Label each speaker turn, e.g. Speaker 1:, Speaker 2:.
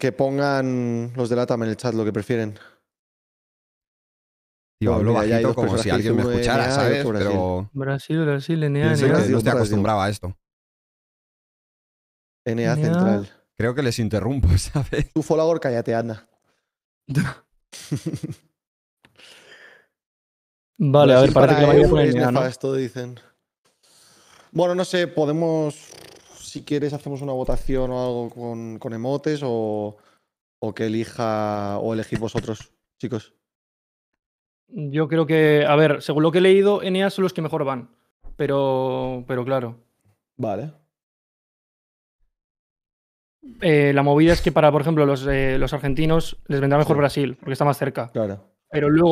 Speaker 1: que pongan los de TAM en el chat lo que prefieren.
Speaker 2: Yo hablo bajito como si alguien me escuchara, ¿sabes? Brasil. Pero... Brasil, Brasil, NA, NA. No estoy acostumbrado a esto. NA, Central. Creo que les interrumpo, ¿sabes?
Speaker 3: Tú, Folagor, cállate, anda.
Speaker 2: vale, a ver, parece que lo voy a poner.
Speaker 1: todo dicen. Bueno, no sé, podemos si quieres hacemos una votación o algo con, emotes o, que elija o elegís vosotros, chicos.
Speaker 4: Yo creo que, a ver, según lo que he leído, Eneas son los que mejor van. Pero, pero claro. Vale. Eh, la movida es que para, por ejemplo, los, eh, argentinos les vendrá mejor Brasil, porque está más cerca. Claro.
Speaker 5: Pero luego